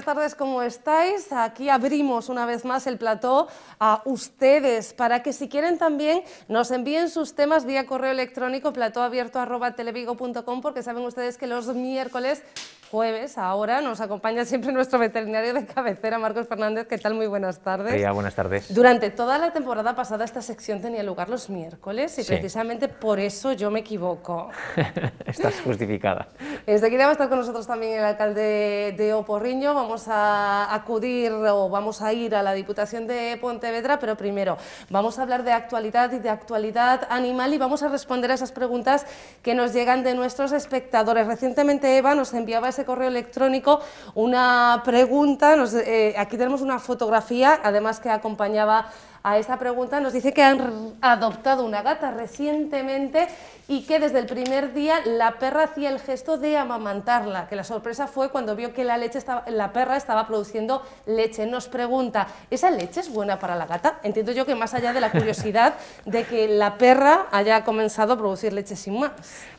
buenas tardes, ¿cómo estáis? Aquí abrimos una vez más el plató a ustedes para que si quieren también nos envíen sus temas vía correo electrónico platóabierto.televigo.com porque saben ustedes que los miércoles jueves. Ahora nos acompaña siempre nuestro veterinario de cabecera, Marcos Fernández. ¿Qué tal? Muy buenas tardes. María, buenas tardes. Durante toda la temporada pasada esta sección tenía lugar los miércoles y precisamente por eso yo me equivoco. Estás justificada. aquí va a estar con nosotros también el alcalde de Oporriño. Vamos a acudir o vamos a ir a la Diputación de Pontevedra, pero primero vamos a hablar de actualidad y de actualidad animal y vamos a responder a esas preguntas que nos llegan de nuestros espectadores. Recientemente Eva nos enviaba correo electrónico una pregunta. Eh, aquí tenemos una fotografía, además que acompañaba a esta pregunta. Nos dice que han adoptado una gata recientemente y que desde el primer día la perra hacía el gesto de amamantarla, que la sorpresa fue cuando vio que la, leche la perra estaba produciendo leche. Nos pregunta, ¿esa leche es buena para la gata? Entiendo yo que más allá de la curiosidad de que la perra haya comenzado a producir leche sin más.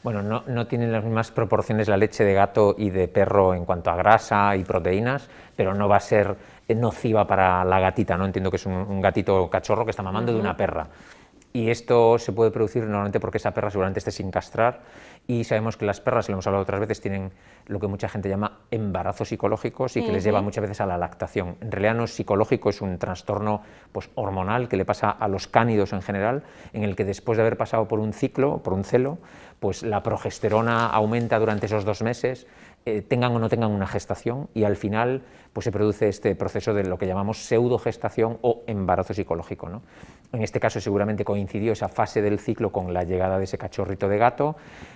Bueno, no, tiene tienen las mismas proporciones la leche de gato y de perro en cuanto a grasa y proteínas, pero no va a ser nociva para la gatita, ¿no? Entiendo que es un, gatito cachorro que está mamando de una perra. Y esto se puede producir normalmente porque esa perra seguramente esté sin castrar y sabemos que las perras, lo hemos hablado otras veces, tienen lo que mucha gente llama embarazos psicológicos y que les lleva muchas veces a la lactación. En realidad no es psicológico, es un trastorno pues, hormonal que le pasa a los cánidos en general, en el que después de haber pasado por un ciclo, por un celo, pues la progesterona aumenta durante esos dos meses, eh, tengan o no tengan una gestación, y al final pues se produce este proceso de lo que llamamos pseudogestación o embarazo psicológico. ¿no? En este caso seguramente coincidió esa fase del ciclo con la llegada de ese cachorrito de gato.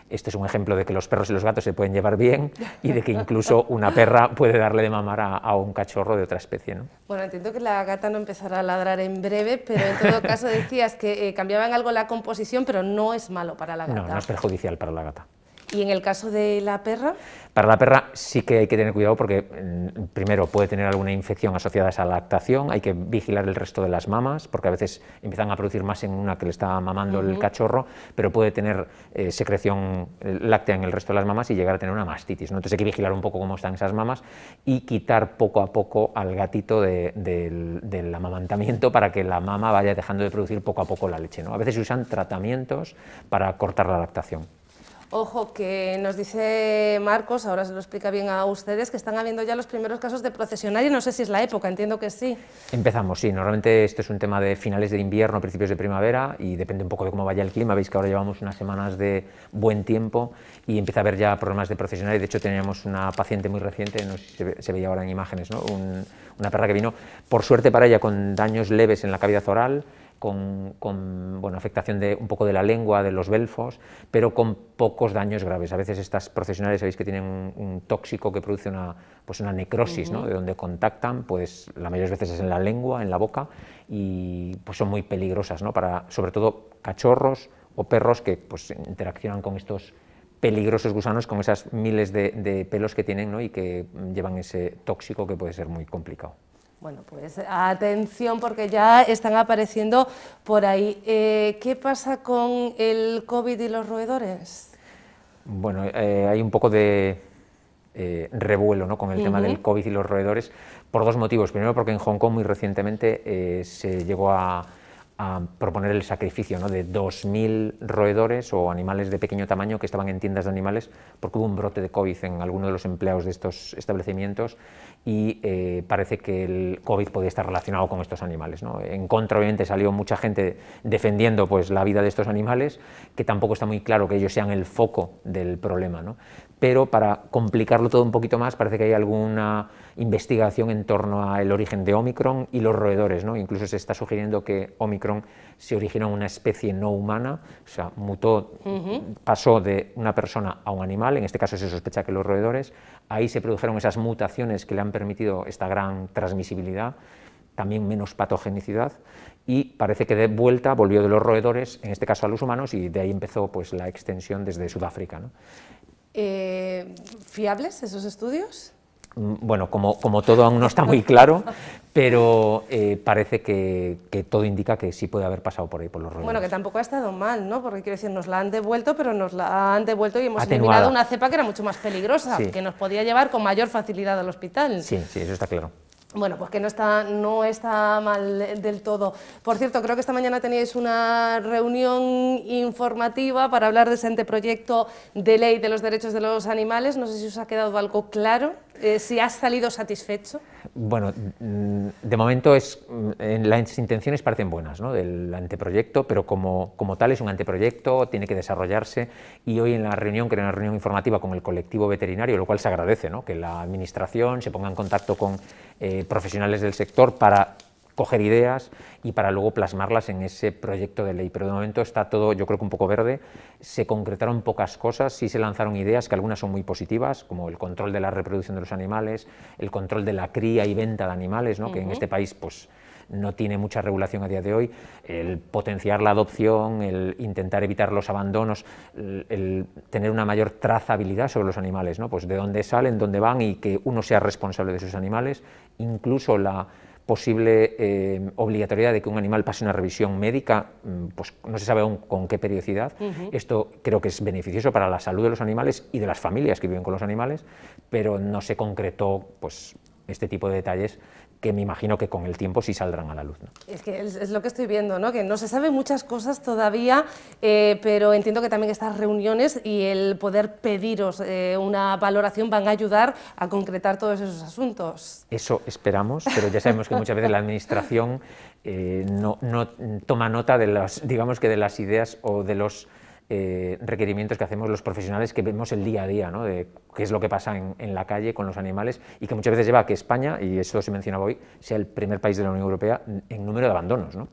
Este es un ejemplo de que los perros y los gatos se pueden llevar bien y de que incluso una perra puede darle de mamar a, un cachorro de otra especie. ¿no? Bueno, entiendo que la gata no empezará a ladrar en breve, pero en todo caso decías que eh, cambiaba en algo la composición, pero no es malo para la gata. no es perjudicial para la gata. ¿Y en el caso de la perra? Para la perra sí que hay que tener cuidado porque mm, primero puede tener alguna infección asociada a esa lactación, hay que vigilar el resto de las mamas porque a veces empiezan a producir más en una que le está mamando el cachorro, pero puede tener eh, secreción eh, láctea en el resto de las mamas y llegar a tener una mastitis. Entonces hay que vigilar un poco cómo están esas mamas y quitar poco a poco al gatito del, amamantamiento para que la mama vaya dejando de producir poco a poco la leche. A veces se usan tratamientos para cortar la lactación. Ojo, que nos dice Marcos, ahora se lo explica bien a ustedes, que están habiendo ya los primeros casos de procesionario, no sé si es la época, entiendo que sí. Empezamos, sí, normalmente esto es un tema de finales de invierno, principios de primavera y depende un poco de cómo vaya el clima, veis que ahora llevamos unas semanas de buen tiempo y empieza a haber ya problemas de procesionario, de hecho teníamos una paciente muy reciente, no sé si se, veía ahora en imágenes, ¿no? una perra que vino, por suerte para ella, con daños leves en la cavidad oral, con, con bueno, afectación de un poco de la lengua, de los belfos, pero con pocos daños graves. A veces estas procesionales sabéis que tienen un, tóxico que produce una, pues una necrosis, ¿no? de donde contactan, pues la mayoría de veces es en la lengua, en la boca, y pues son muy peligrosas, ¿no? para sobre todo cachorros o perros que pues, interaccionan con estos peligrosos gusanos con esas miles de, de pelos que tienen y que llevan ese tóxico que puede ser muy complicado. Bueno, pues atención porque ya están apareciendo por ahí. Eh, ¿Qué pasa con el COVID y los roedores? Bueno, eh, hay un poco de eh, revuelo ¿no? con el tema del COVID y los roedores por dos motivos. Primero porque en Hong Kong muy recientemente se llegó a a proponer el sacrificio ¿no? de 2.000 roedores o animales de pequeño tamaño que estaban en tiendas de animales porque hubo un brote de COVID en alguno de los empleados de estos establecimientos y eh, parece que el COVID podía estar relacionado con estos animales. En contra, obviamente, salió mucha gente defendiendo pues, la vida de estos animales, que tampoco está muy claro que ellos sean el foco del problema. Pero para complicarlo todo un poquito más, parece que hay alguna investigación en torno al origen de Omicron y los roedores. ¿no? Incluso se está sugiriendo que Omicron se originó en una especie no humana, o sea, mutó, pasó de una persona a un animal, en este caso se sospecha que los roedores, ahí se produjeron esas mutaciones que le han permitido esta gran transmisibilidad también menos patogenicidad y parece que de vuelta volvió de los roedores, en este caso a los humanos, y de ahí empezó pues, la extensión desde Sudáfrica. Eh, ¿Fiables esos estudios? Mm, bueno, como, como, todo aún no está muy claro, pero eh, parece que, todo indica que sí puede haber pasado por ahí, por los rollos. Bueno, que tampoco ha estado mal, ¿no? Porque quiero decir, nos la han devuelto, pero nos la han devuelto y hemos eliminado una cepa que era mucho más peligrosa, que nos podía llevar con mayor facilidad al hospital. Sí, sí, eso está claro bueno, pues que no está, no está mal del todo. Por cierto, creo que esta mañana teníais una reunión informativa para hablar de ese anteproyecto de ley de los derechos de los animales. No sé si os ha quedado algo claro, eh, si has salido satisfecho. Bueno, mm, de momento es, mm, las intenciones parecen buenas ¿no? del anteproyecto, pero como, como tal es un anteproyecto, tiene que desarrollarse y hoy en la reunión, que era una reunión informativa con el colectivo veterinario, lo cual se agradece, ¿no? que la Administración se ponga en contacto con eh, profesionales del sector para coger ideas y para luego plasmarlas en ese proyecto de ley. Pero de momento está todo, yo creo que un poco verde. Se concretaron pocas cosas, sí se lanzaron ideas que algunas son muy positivas, como el control de la reproducción de los animales, el control de la cría y venta de animales, que en este país pues, no tiene mucha regulación a día de hoy, el potenciar la adopción, el intentar evitar los abandonos, el, tener una mayor trazabilidad sobre los animales, ¿no? pues de dónde salen, dónde van y que uno sea responsable de sus animales, incluso la posible eh, obligatoriedad de que un animal pase una revisión médica, mm, pues no se sabe aún con qué periodicidad. Esto creo que es beneficioso para la salud de los animales y de las familias que viven con los animales, pero no se concretó pues, este tipo de detalles que me imagino que con el tiempo sí saldrán a la luz. ¿no? Es que es, lo que estoy viendo, ¿no? que no se sabe muchas cosas todavía, eh, pero entiendo que también estas reuniones y el poder pediros eh, una valoración van a ayudar a concretar todos esos asuntos. Eso esperamos, pero ya sabemos que muchas veces la Administración eh, no, no toma nota de las, digamos que de las ideas o de los eh, requerimientos que hacemos los profesionales que vemos el día a día, ¿no? de qué es lo que pasa en, en, la calle con los animales y que muchas veces lleva a que España, y eso se mencionaba hoy, sea el primer país de la Unión Europea en número de abandonos. ¿no?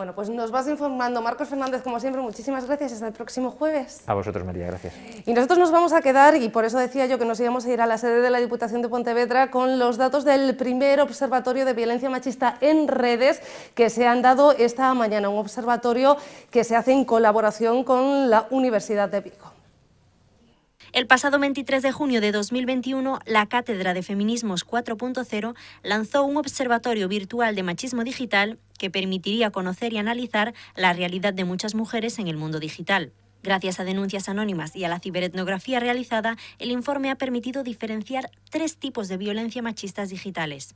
Bueno, pues nos vas informando. Marcos Fernández, como siempre, muchísimas gracias. Hasta el próximo jueves. A vosotros, María, gracias. Y nosotros nos vamos a quedar, y por eso decía yo que nos íbamos a ir a la sede de la Diputación de Pontevedra con los datos del primer observatorio de violencia machista en redes que se han dado esta mañana. Un observatorio que se hace en colaboración con la Universidad de Vigo. El pasado 23 de junio de 2021, la Cátedra de Feminismos 4.0 lanzó un observatorio virtual de machismo digital que permitiría conocer y analizar la realidad de muchas mujeres en el mundo digital. Gracias a denuncias anónimas y a la ciberetnografía realizada, el informe ha permitido diferenciar tres tipos de violencia machistas digitales.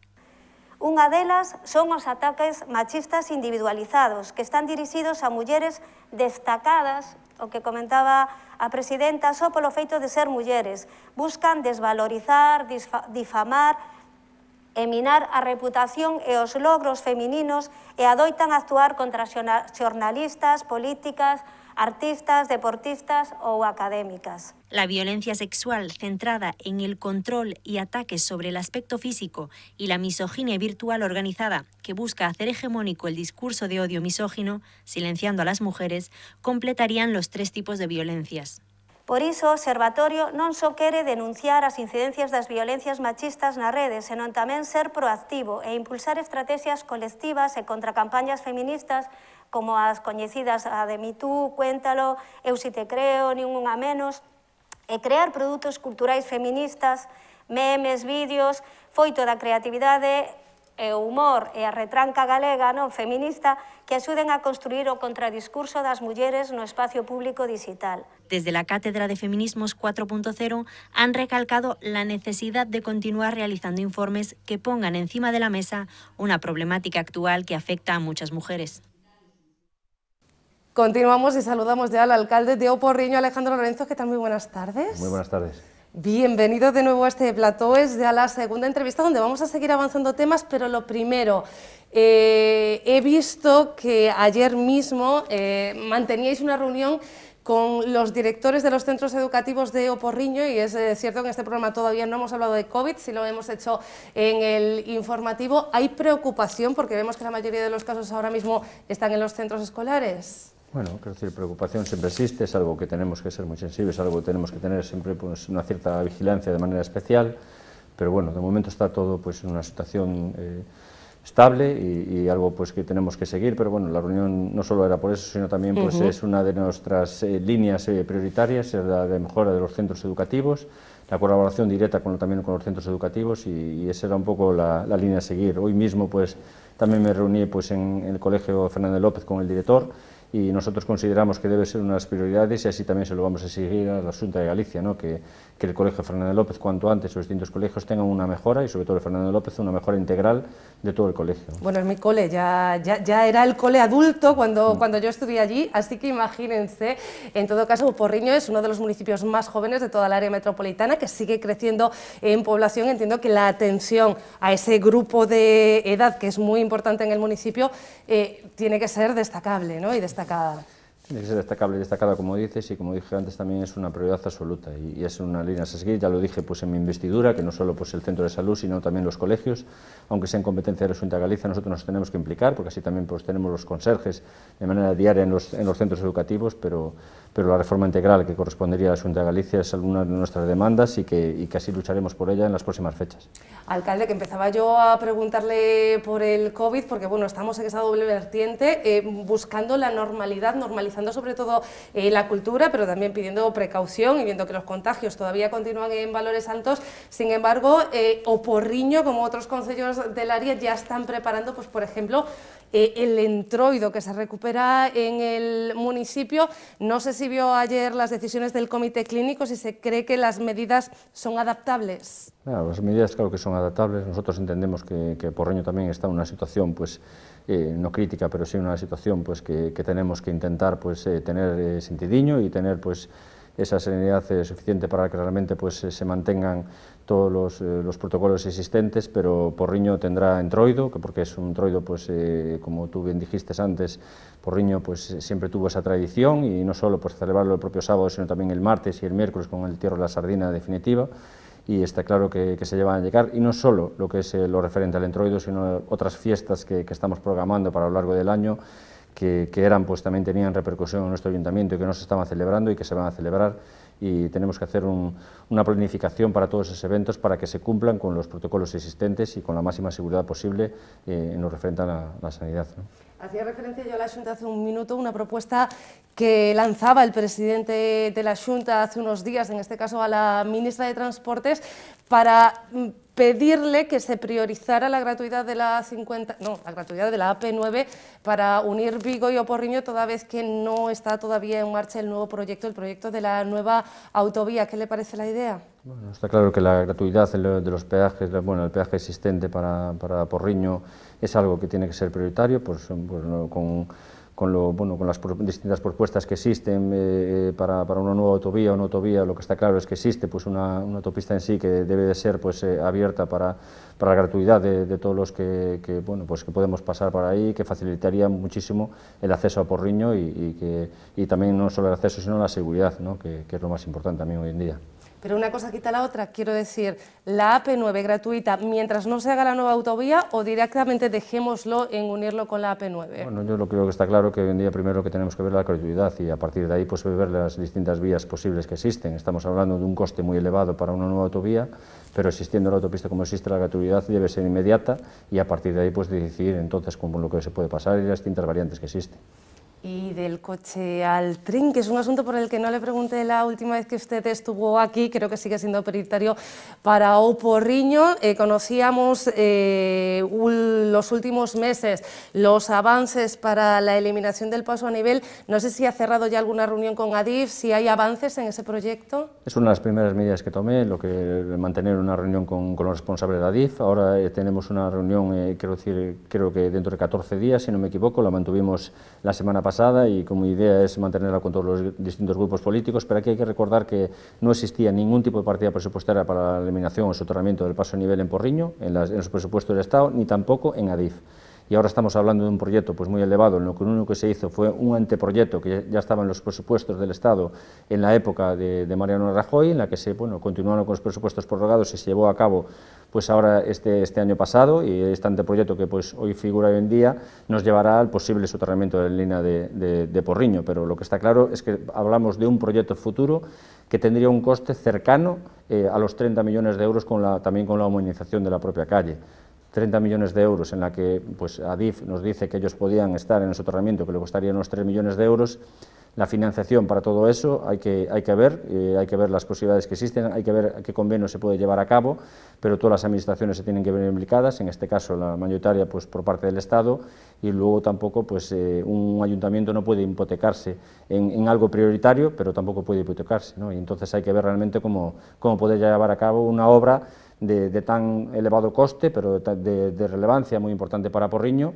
de ellas son los ataques machistas individualizados que están dirigidos a mujeres destacadas o que comentaba a presidenta, só polo feito de ser mulleres. Buscan desvalorizar, difamar eminar a reputación e os logros femininos e adoitan actuar contra xornalistas, políticas, artistas, deportistas ou académicas. La violencia sexual centrada en el control y ataques sobre el aspecto físico y la misoginia virtual organizada que busca hacer hegemónico el discurso de odio misógino, silenciando a las mujeres, completarían los tres tipos de violencias. Por eso, Observatorio non solo quiere denunciar las incidencias de las violencias machistas en las redes, sino e también ser proactivo e impulsar estrategias colectivas e contracampañas feministas como las conocidas a de MeToo, Cuéntalo, Eu si te creo, menos, e crear productos culturais feministas, memes, vídeos, foi toda creatividad creatividade e humor e retranca galega non feminista que ayuden a construir o contradiscurso mujeres en no espacio público digital. Desde la Cátedra de Feminismos 4.0 han recalcado la necesidad de continuar realizando informes que pongan encima de la mesa una problemática actual que afecta a muchas mujeres. Continuamos y saludamos ya al alcalde de Oporriño, Alejandro Lorenzo. ¿Qué tal? Muy buenas tardes. Muy buenas tardes. Bienvenido de nuevo a este plató, es ya la segunda entrevista donde vamos a seguir avanzando temas, pero lo primero, eh, he visto que ayer mismo eh, manteníais una reunión con los directores de los centros educativos de Oporriño y es eh, cierto que en este programa todavía no hemos hablado de COVID, si lo hemos hecho en el informativo. ¿Hay preocupación porque vemos que la mayoría de los casos ahora mismo están en los centros escolares? Bueno, quiero decir, preocupación siempre existe, es algo que tenemos que ser muy sensibles, algo que tenemos que tener siempre pues, una cierta vigilancia de manera especial, pero bueno, de momento está todo pues, en una situación eh, estable y, algo pues, que tenemos que seguir, pero bueno, la reunión no solo era por eso, sino también pues, es una de nuestras eh, líneas eh, prioritarias, es la de mejora de los centros educativos, la colaboración directa con, también con los centros educativos y, esa era un poco la, línea a seguir. Hoy mismo pues, también me reuní pues, en, en el Colegio Fernández López con el director, y nosotros consideramos que debe ser una de las prioridades y así también se lo vamos a seguir a la de Galicia, ¿no? que, que, el Colegio Fernández López cuanto antes sus distintos colegios tengan una mejora y sobre todo el Fernández López una mejora integral de todo el colegio. Bueno, es mi cole, ya, ya, ya era el cole adulto cuando, mm. cuando yo estudié allí, así que imagínense, en todo caso Porriño es uno de los municipios más jóvenes de toda la área metropolitana que sigue creciendo en población, entiendo que la atención a ese grupo de edad que es muy importante en el municipio eh, tiene que ser destacable ¿no? y destacable tiene que ser destacable y destacada, como dices, y como dije antes, también es una prioridad absoluta. Y, es una línea a seguir, ya lo dije pues, en mi investidura, que no solo pues, el centro de salud, sino también los colegios, aunque sea en competencia de la Junta Galicia, nosotros nos tenemos que implicar, porque así también pues, tenemos los conserjes de manera diaria en los, en los centros educativos, pero pero la reforma integral que correspondería a la de Galicia es alguna de nuestras demandas y que, y así lucharemos por ella en las próximas fechas. Alcalde, que empezaba yo a preguntarle por el COVID, porque bueno, estamos en esa doble vertiente, eh, buscando la normalidad, normalizando sobre todo eh, la cultura, pero también pidiendo precaución y viendo que los contagios todavía continúan en valores altos, sin embargo, eh, Oporriño, como otros consejeros del área, ya están preparando, pues por ejemplo, el entroido que se recupera en el municipio, no sé si recibió ayer las decisiones del comité clínico, si se cree que las medidas son adaptables. las medidas claro que son adaptables. Nosotros entendemos que, Porreño también está en una situación, pues, eh, no crítica, pero sí una situación pues, que, tenemos que intentar pues, eh, tener eh, sentidiño y tener pues, esa serenidad suficiente para que realmente pues, se mantengan todos eh, los, protocolos existentes, pero Porriño tendrá entroido, porque es un Troido, pues eh, como tú bien dijiste antes, Porriño pues eh, siempre tuvo esa tradición y no solo pues, celebrarlo el propio sábado, sino también el martes y el miércoles con el Tierra de la Sardina definitiva y está claro que, se llevan a llegar, y no solo lo que es lo referente al entroido, sino otras fiestas que, estamos programando para lo largo del año, que, eran, pues también tenían repercusión en nuestro ayuntamiento y que no se estaban celebrando y que se van a celebrar y tenemos que hacer una planificación para todos esos eventos para que se cumplan con los protocolos existentes y con la máxima seguridad posible eh, en lo referente a la, sanidad. Hacía referencia yo hace un minuto, una propuesta que lanzaba el presidente de la Junta hace unos días, en este caso a la ministra de Transportes, para pedirle que se priorizara la gratuidad de la 50, no, la gratuidad de la AP9 para unir Vigo y Oporriño toda vez que no está todavía en marcha el nuevo proyecto, el proyecto de la nueva autovía. ¿Qué le parece la idea? Bueno, está claro que la gratuidad de los peajes, bueno, el peaje existente para, Oporriño Porriño es algo que tiene que ser prioritario, pues, pues con con, lo, bueno, con las distintas propuestas que existen eh, eh, para, para, una nueva autovía o no autovía, lo que está claro es que existe pues una, autopista en sí que debe de ser pues, eh, abierta para, la gratuidad de, todos los que, bueno, pues, que podemos pasar por ahí, que facilitaría muchísimo el acceso a Porriño y, y que, y también no solo el acceso, sino la seguridad, que, que es lo más importante también hoy en día. Pero una cosa quita la otra, quiero decir, la AP9 gratuita, mientras no se haga la nueva autovía o directamente dejémoslo en unirlo con la AP9. Bueno, yo lo creo que está claro que hoy en día primero que tenemos que ver la gratuidad y a partir de ahí pues ver las distintas vías posibles que existen. Estamos hablando de un coste muy elevado para una nueva autovía, pero existiendo la autopista como existe la gratuidad debe ser inmediata y a partir de ahí pues decidir entonces cómo lo que se puede pasar y las distintas variantes que existen. Y del coche al tren, que es un asunto por el que no le pregunté la última vez que usted estuvo aquí, creo que sigue siendo prioritario para Oporriño. Eh, conocíamos eh, los últimos meses los avances para la eliminación del paso a nivel. No sé si ha cerrado ya alguna reunión con Adif, si hay avances en ese proyecto. Es una de las primeras medidas que tomé, lo que mantener una reunión con, los responsables de Adif. Ahora eh, tenemos una reunión, quiero decir, creo que dentro de 14 días, si no me equivoco, la mantuvimos la semana pasada y como idea es mantenerla con todos los distintos grupos políticos, pero aquí hay que recordar que no existía ningún tipo de partida presupuestaria para la eliminación o soterramiento del paso a nivel en Porriño, en, en los presupuestos del Estado, ni tampoco en ADIF y ahora estamos hablando de un proyecto pues muy elevado, lo que único que se hizo fue un anteproyecto que ya estaba en los presupuestos del Estado en la época de, Mariano Rajoy, en la que se bueno, continuaron con los presupuestos prorrogados y se llevó a cabo pues ahora este, este, año pasado y este anteproyecto que pues hoy figura hoy en día nos llevará al posible soterramiento de la línea de, Porriño, pero lo que está claro es que hablamos de un proyecto futuro que tendría un coste cercano eh, a los 30 millones de euros con la, también con la humanización de la propia calle. 30 millones de euros en la que pues, Adif nos dice que ellos podían estar en el soterramiento, que le costarían unos 3 millones de euros. La financiación para todo eso hay que, hay que ver, eh, hay que ver las posibilidades que existen, hay que ver qué convenio se puede llevar a cabo, pero todas las administraciones se tienen que ver implicadas, en este caso la mayoritaria pues, por parte del Estado, y luego tampoco pues, eh, un ayuntamiento no puede hipotecarse en, algo prioritario, pero tampoco puede hipotecarse, y entonces hay que ver realmente cómo, cómo poder llevar a cabo una obra de, tan elevado coste, pero de, relevancia muy importante para Porriño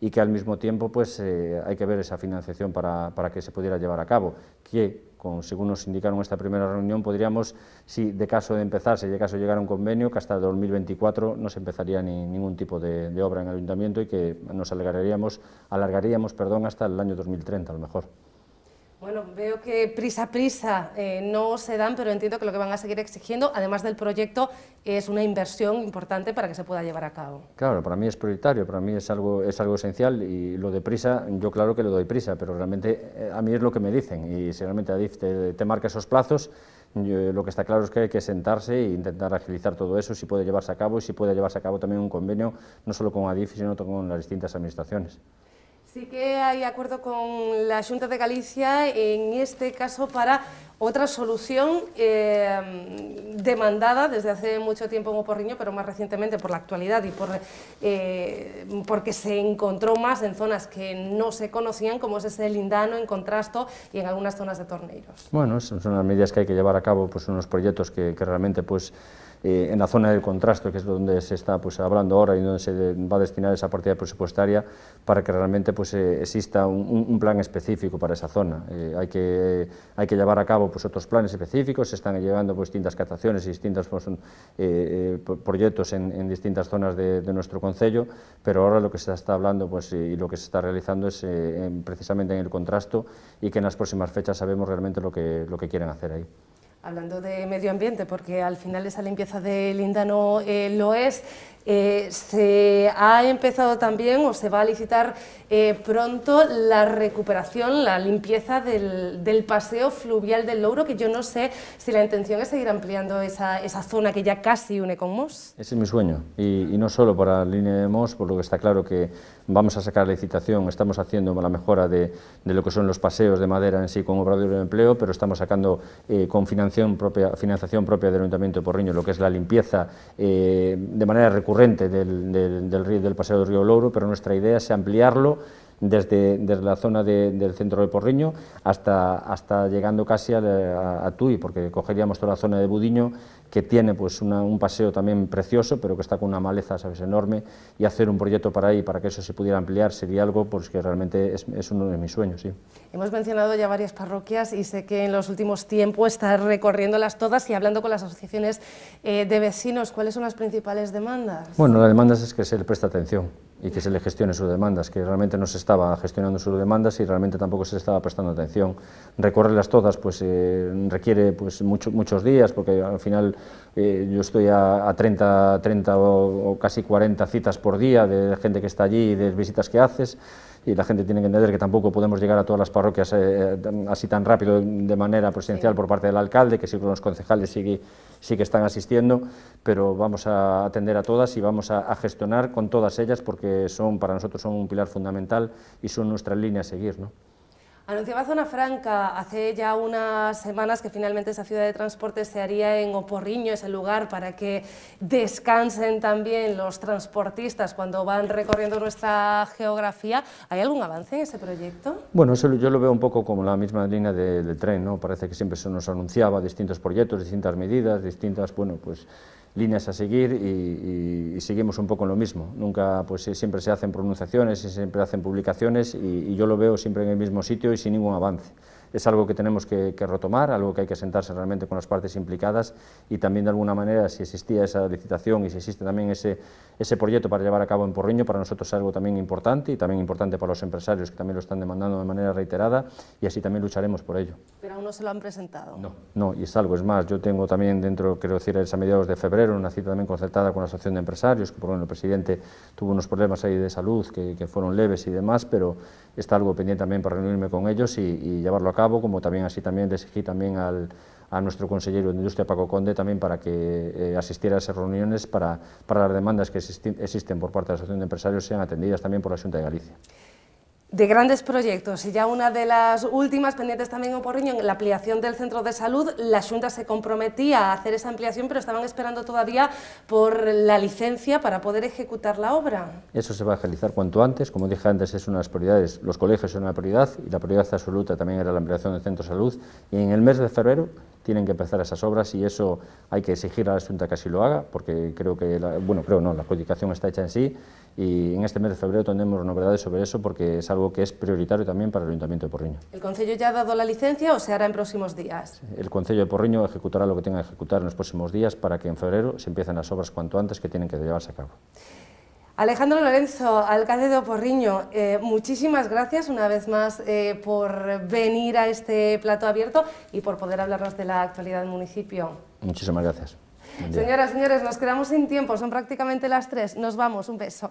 y que al mismo tiempo pues, eh, hay que ver esa financiación para, que se pudiera llevar a cabo, que, según nos indicaron en esta primera reunión, podríamos, si de caso de empezar, si de caso llegara un convenio, que hasta 2024 no se empezaría ningún tipo de, obra en el ayuntamiento y que nos alargaríamos, alargaríamos perdón, hasta el año 2030, a lo mejor. Bueno, veo que prisa, prisa eh, no se dan, pero entiendo que lo que van a seguir exigiendo, además del proyecto, es una inversión importante para que se pueda llevar a cabo. Claro, para mí es prioritario, para mí es algo, es algo esencial y lo de prisa, yo claro que le doy prisa, pero realmente eh, a mí es lo que me dicen y si realmente Adif te, marca esos plazos, lo que está claro es que hay que sentarse e intentar agilizar todo eso, si puede llevarse a cabo y si puede llevarse a cabo también un convenio, no solo con Adif, sino con las distintas administraciones. Sí que hay acuerdo con la Junta de Galicia en este caso para otra solución eh, demandada desde hace mucho tiempo en Oporriño, pero más recientemente por la actualidad y por, eh, porque se encontró más en zonas que no se conocían, como es ese lindano en contrasto y en algunas zonas de torneiros. Bueno, son, unas medidas que hay que llevar a cabo, pues unos proyectos que realmente pues eh, en la zona del contrasto, que es donde se está pues, hablando ahora y donde se va a destinar esa partida presupuestaria, para que realmente pues, eh, exista un, plan específico para esa zona. Eh, hay, que, hay que llevar a cabo pues, otros planes específicos, se están llevando pues, distintas captaciones y distintos pues, proyectos en, distintas zonas de, nuestro concello, pero ahora lo que se está hablando pues, y lo que se está realizando es precisamente en el contrasto y que en las próximas fechas sabemos realmente lo que, lo que quieren hacer ahí hablando de medio ambiente, porque al final esa limpieza de lindano no eh, lo es. Eh, se ha empezado también o se va a licitar eh, pronto la recuperación, la limpieza del, paseo fluvial del Louro, que yo no sé si la intención es seguir ampliando esa, zona que ya casi une con Mos. Ese es mi sueño, y, no solo para la línea de Mos, por lo que está claro que vamos a sacar la licitación, estamos haciendo la mejora de, lo que son los paseos de madera en sí con obra de empleo, pero estamos sacando eh, con financiación propia, financiación propia del Ayuntamiento de Porriño lo que es la limpieza de manera recurrente del, río, del paseo del río Louro, pero nuestra idea es ampliarlo desde, desde la zona del centro de Porriño hasta, hasta llegando casi a, Tui, porque cogeríamos toda la zona de Budiño, que tiene pues un paseo también precioso, pero que está con una maleza ¿sabes? enorme, y hacer un proyecto para ahí, para que eso se pudiera ampliar, sería algo pues, que realmente es, uno de mis sueños. Hemos mencionado ya varias parroquias y sé que en los últimos tiempos estás recorriéndolas todas y hablando con las asociaciones eh, de vecinos. ¿Cuáles son las principales demandas? Bueno, la demanda es que se le presta atención y que se le gestione sus demandas, que realmente no se estaba gestionando sus demandas y realmente tampoco se le estaba prestando atención. Recorrerlas todas pues, eh, requiere pues, muchos muchos días, porque al final eh, yo estoy a, 30, o, o, casi 40 citas por día de gente que está allí y de visitas que haces, y la gente tiene que entender que tampoco podemos llegar a todas las parroquias eh, así tan rápido de manera presencial por parte del alcalde, que sí con los concejales sí que, sí que están asistiendo, pero vamos a atender a todas y vamos a, gestionar con todas ellas porque son para nosotros son un pilar fundamental y son nuestra línea a seguir. ¿no? Anunciaba Zona Franca hace ya unas semanas que finalmente esa ciudad de transporte se haría en Oporriño, ese lugar para que descansen también los transportistas cuando van recorriendo nuestra geografía. ¿Hay algún avance en ese proyecto? Bueno, yo lo veo un poco como la misma línea del tren, ¿no? Parece que siempre se nos anunciaba distintos proyectos, distintas medidas, distintas, bueno, pues líneas a seguir y, seguimos un poco en lo mismo. Nunca, pues eh, siempre se hacen pronunciaciones siempre siempre hacen publicaciones y yo lo veo siempre en el mismo sitio y sin ningún avance es algo que tenemos que, retomar, algo que hay que sentarse realmente con las partes implicadas y también de alguna manera si existía esa licitación y si existe también ese, proyecto para llevar a cabo en Porriño, para nosotros es algo también importante y también importante para los empresarios que también lo están demandando de manera reiterada y así también lucharemos por ello. Pero aún no se lo han presentado. No, no, y es algo, es más, yo tengo también dentro, quiero decir, a mediados de febrero, una cita también concertada con la Asociación de Empresarios, que por menos el presidente tuvo unos problemas ahí de salud que, fueron leves y demás, pero está algo pendiente también para reunirme con ellos y, y llevarlo a cabo como también así también le también al, a nuestro consejero de Industria, Paco Conde, también para que eh, asistiera a esas reuniones para, para las demandas que existen por parte de la Asociación de Empresarios sean atendidas también por la Junta de Galicia de grandes proyectos y ya una de las últimas pendientes también, en Porriño en la ampliación del centro de salud, la Junta se comprometía a hacer esa ampliación, pero estaban esperando todavía por la licencia para poder ejecutar la obra. Eso se va a realizar cuanto antes, como dije antes, es una de las prioridades, los colegios son una prioridad y la prioridad absoluta también era la ampliación del centro de salud y en el mes de febrero tienen que empezar esas obras y eso hay que exigir a la Junta que así lo haga, porque creo que, la, bueno, creo no, la adjudicación está hecha en sí y en este mes de febrero tendremos novedades sobre eso porque es algo que es prioritario también para el Ayuntamiento de Porriño. ¿El Consejo ya ha dado la licencia o se hará en próximos días? El Consejo de Porriño ejecutará lo que tenga que ejecutar en los próximos días para que en febrero se empiecen las obras cuanto antes que tienen que llevarse a cabo. Alejandro Lorenzo, alcalde de Oporriño, eh, muchísimas gracias una vez más eh, por venir a este plato abierto y por poder hablarnos de la actualidad del municipio. Muchísimas gracias. Señoras, señores, nos quedamos sin tiempo, son prácticamente las tres. Nos vamos, un beso.